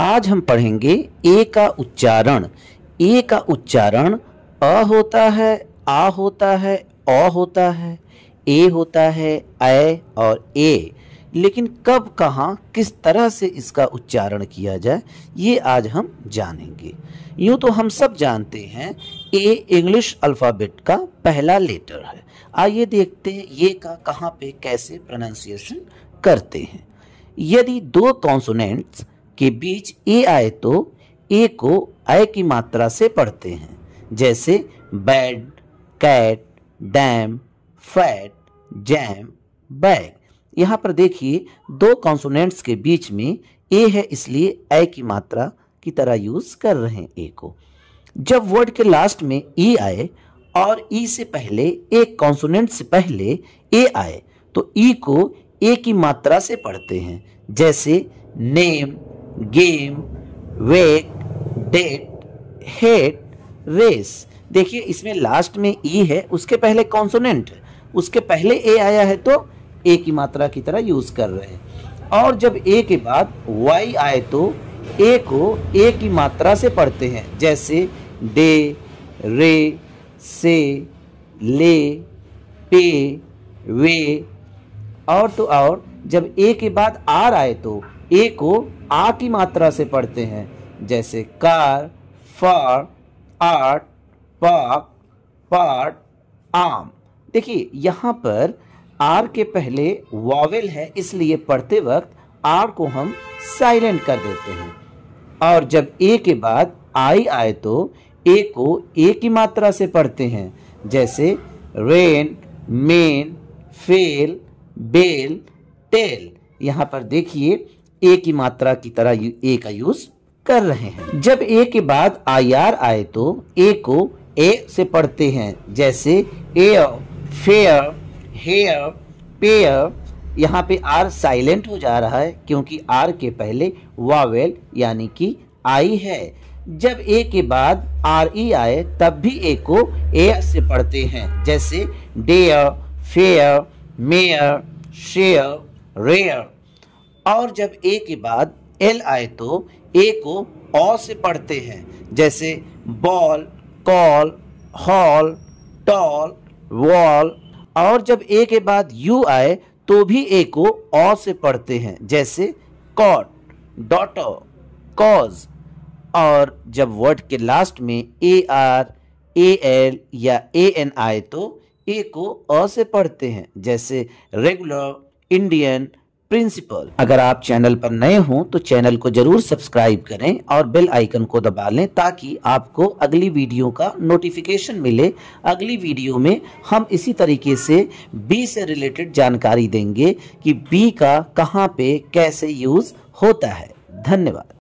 आज हम पढ़ेंगे ए का उच्चारण ए का उच्चारण अ होता है आ होता है अ होता है ए होता है ए और ए लेकिन कब कहाँ किस तरह से इसका उच्चारण किया जाए ये आज हम जानेंगे यूँ तो हम सब जानते हैं ए इंग्लिश अल्फ़ाबेट का पहला लेटर है आइए देखते हैं ये का कहाँ पे कैसे प्रोनाउंसिएशन करते हैं यदि दो कॉन्सोनेंट्स के बीच ए आए तो ए को आय की मात्रा से पढ़ते हैं जैसे bad cat dam fat jam bag यहाँ पर देखिए दो कॉन्सोनेंट्स के बीच में ए है इसलिए ए की मात्रा की तरह यूज कर रहे हैं ए को जब वर्ड के लास्ट में ई e आए और ई e से पहले एक कॉन्सोनेंट से पहले ए आए तो ई e को ए की मात्रा से पढ़ते हैं जैसे name game wait date hate race देखिए इसमें लास्ट में ई e है उसके पहले कॉन्सोनेंट उसके पहले ए आया है तो ए की मात्रा की तरह यूज कर रहे हैं और जब ए के बाद वाई आए तो ए को ए की मात्रा से पढ़ते हैं जैसे डे रे से ले पे वे और तो और जब ए के बाद आर आए तो ए को आ की मात्रा से पढ़ते हैं जैसे कार फर आर्ट पाक पाट आम देखिए यहाँ पर आर के पहले वावेल है इसलिए पढ़ते वक्त आर को हम साइलेंट कर देते हैं और जब ए के बाद आई आए तो ए को ए की मात्रा से पढ़ते हैं जैसे rain main fail bail tail यहाँ पर देखिए ए की मात्रा की तरह ए का यूज कर रहे हैं जब ए के बाद आई आर आए तो ए को ए से पढ़ते हैं जैसे एयर फेयर हेयर पेयर यहाँ पे आर साइलेंट हो जा रहा है क्योंकि आर के पहले वावेल यानी कि आई है जब ए के बाद आर ई e आए तब भी ए को ए से पढ़ते हैं जैसे dare fair mayor share rare और जब ए के बाद एल आए तो ए को अ से पढ़ते हैं जैसे ball call hall tall wall और जब ए के बाद यू आए तो भी ए को अ से पढ़ते हैं जैसे कॉट डॉटो कॉज और जब वर्ड के लास्ट में ए आर ए एल या ए एन आए तो ए को अ से पढ़ते हैं जैसे रेगुलर इंडियन प्रिंसिपल अगर आप चैनल पर नए हों तो चैनल को जरूर सब्सक्राइब करें और बेल आइकन को दबा लें ताकि आपको अगली वीडियो का नोटिफिकेशन मिले अगली वीडियो में हम इसी तरीके से बी से रिलेटेड जानकारी देंगे कि बी का कहाँ पे कैसे यूज होता है धन्यवाद